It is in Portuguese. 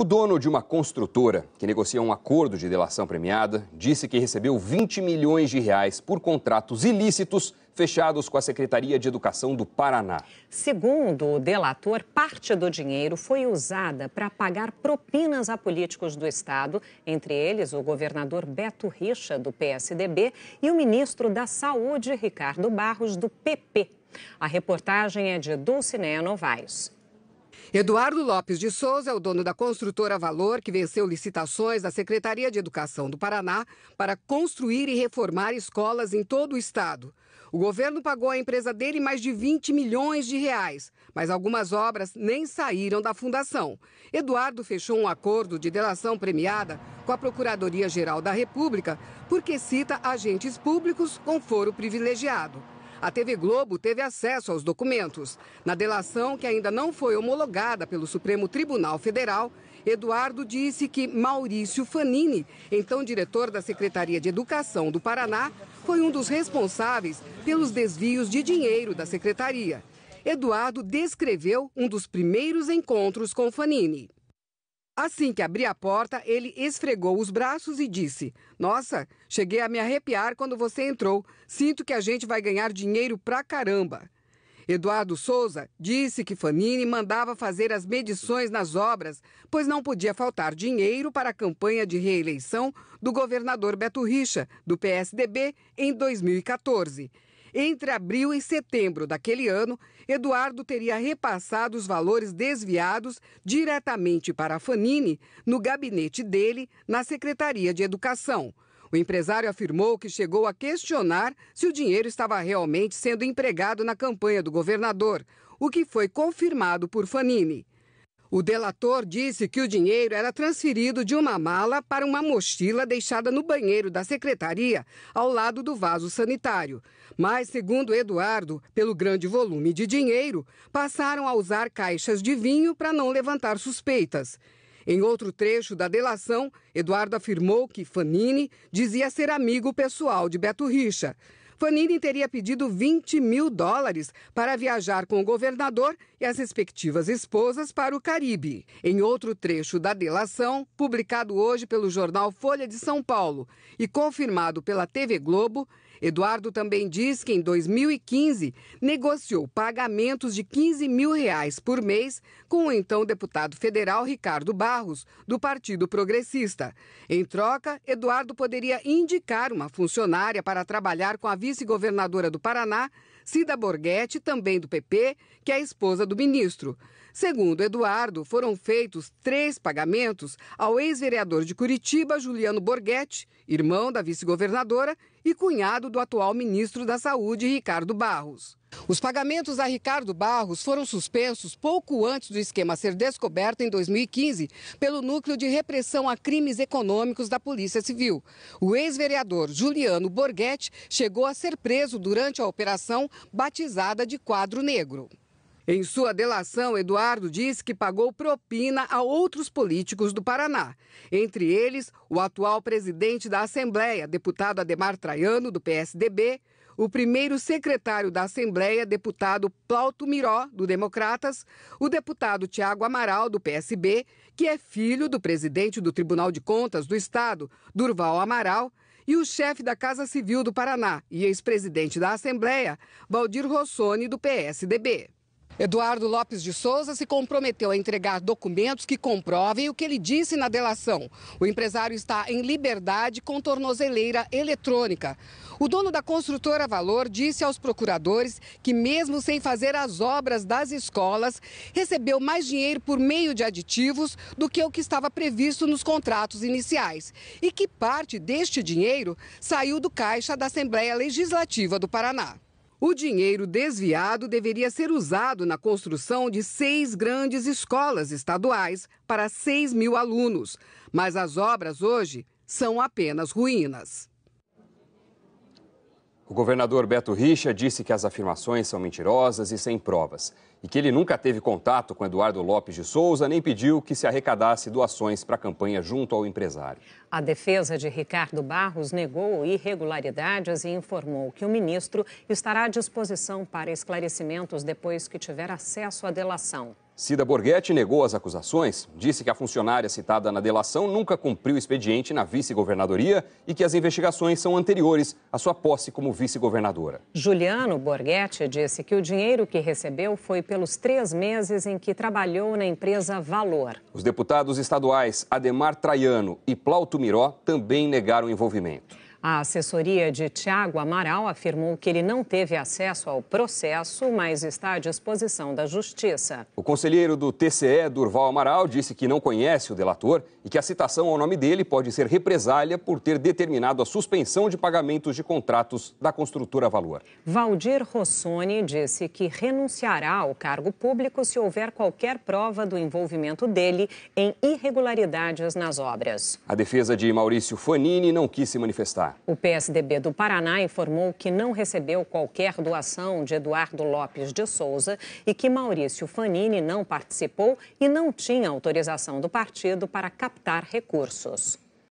O dono de uma construtora que negocia um acordo de delação premiada disse que recebeu 20 milhões de reais por contratos ilícitos fechados com a Secretaria de Educação do Paraná. Segundo o delator, parte do dinheiro foi usada para pagar propinas a políticos do estado, entre eles o governador Beto Richa do PSDB e o ministro da Saúde Ricardo Barros do PP. A reportagem é de Dulcinea Novaes. Eduardo Lopes de Souza é o dono da construtora Valor, que venceu licitações da Secretaria de Educação do Paraná para construir e reformar escolas em todo o estado. O governo pagou à empresa dele mais de 20 milhões de reais, mas algumas obras nem saíram da fundação. Eduardo fechou um acordo de delação premiada com a Procuradoria-Geral da República porque cita agentes públicos com foro privilegiado. A TV Globo teve acesso aos documentos. Na delação, que ainda não foi homologada pelo Supremo Tribunal Federal, Eduardo disse que Maurício Fanini, então diretor da Secretaria de Educação do Paraná, foi um dos responsáveis pelos desvios de dinheiro da secretaria. Eduardo descreveu um dos primeiros encontros com Fanini. Assim que abri a porta, ele esfregou os braços e disse: Nossa, cheguei a me arrepiar quando você entrou. Sinto que a gente vai ganhar dinheiro pra caramba. Eduardo Souza disse que Fanini mandava fazer as medições nas obras, pois não podia faltar dinheiro para a campanha de reeleição do governador Beto Richa, do PSDB, em 2014. Entre abril e setembro daquele ano, Eduardo teria repassado os valores desviados diretamente para a Fanini no gabinete dele na Secretaria de Educação. O empresário afirmou que chegou a questionar se o dinheiro estava realmente sendo empregado na campanha do governador, o que foi confirmado por Fanini. O delator disse que o dinheiro era transferido de uma mala para uma mochila deixada no banheiro da secretaria, ao lado do vaso sanitário. Mas, segundo Eduardo, pelo grande volume de dinheiro, passaram a usar caixas de vinho para não levantar suspeitas. Em outro trecho da delação, Eduardo afirmou que Fanini dizia ser amigo pessoal de Beto Richa. Panini teria pedido 20 mil dólares para viajar com o governador e as respectivas esposas para o Caribe. Em outro trecho da delação, publicado hoje pelo jornal Folha de São Paulo e confirmado pela TV Globo, Eduardo também diz que em 2015 negociou pagamentos de 15 mil reais por mês com o então deputado federal Ricardo Barros, do Partido Progressista. Em troca, Eduardo poderia indicar uma funcionária para trabalhar com a vice-governadora do Paraná, Cida Borghetti, também do PP, que é a esposa do ministro. Segundo Eduardo, foram feitos três pagamentos ao ex-vereador de Curitiba, Juliano Borghetti, irmão da vice-governadora, e cunhado do atual ministro da Saúde, Ricardo Barros. Os pagamentos a Ricardo Barros foram suspensos pouco antes do esquema ser descoberto em 2015 pelo Núcleo de Repressão a Crimes Econômicos da Polícia Civil. O ex-vereador Juliano Borghetti chegou a ser preso durante a operação batizada de Quadro Negro. Em sua delação, Eduardo disse que pagou propina a outros políticos do Paraná, entre eles o atual presidente da Assembleia, deputado Ademar Traiano, do PSDB, o primeiro secretário da Assembleia, deputado Plauto Miró, do Democratas, o deputado Tiago Amaral, do PSB, que é filho do presidente do Tribunal de Contas do Estado, Durval Amaral, e o chefe da Casa Civil do Paraná e ex-presidente da Assembleia, Valdir Rossoni, do PSDB. Eduardo Lopes de Souza se comprometeu a entregar documentos que comprovem o que ele disse na delação. O empresário está em liberdade com tornozeleira eletrônica. O dono da construtora Valor disse aos procuradores que, mesmo sem fazer as obras das escolas, recebeu mais dinheiro por meio de aditivos do que o que estava previsto nos contratos iniciais. E que parte deste dinheiro saiu do caixa da Assembleia Legislativa do Paraná. O dinheiro desviado deveria ser usado na construção de seis grandes escolas estaduais para 6 mil alunos, mas as obras hoje são apenas ruínas. O governador Beto Richa disse que as afirmações são mentirosas e sem provas e que ele nunca teve contato com Eduardo Lopes de Souza nem pediu que se arrecadasse doações para a campanha junto ao empresário. A defesa de Ricardo Barros negou irregularidades e informou que o ministro estará à disposição para esclarecimentos depois que tiver acesso à delação. Cida Borghetti negou as acusações, disse que a funcionária citada na delação nunca cumpriu o expediente na vice-governadoria e que as investigações são anteriores à sua posse como vice-governadora. Juliano Borghetti disse que o dinheiro que recebeu foi pelos três meses em que trabalhou na empresa Valor. Os deputados estaduais Ademar Traiano e Plauto Miró também negaram envolvimento. A assessoria de Tiago Amaral afirmou que ele não teve acesso ao processo, mas está à disposição da Justiça. O conselheiro do TCE, Durval Amaral, disse que não conhece o delator e que a citação ao nome dele pode ser represália por ter determinado a suspensão de pagamentos de contratos da construtora Valor. Valdir Rossoni disse que renunciará ao cargo público se houver qualquer prova do envolvimento dele em irregularidades nas obras. A defesa de Maurício Fanini não quis se manifestar. O PSDB do Paraná informou que não recebeu qualquer doação de Eduardo Lopes de Souza e que Maurício Fanini não participou e não tinha autorização do partido para captar recursos.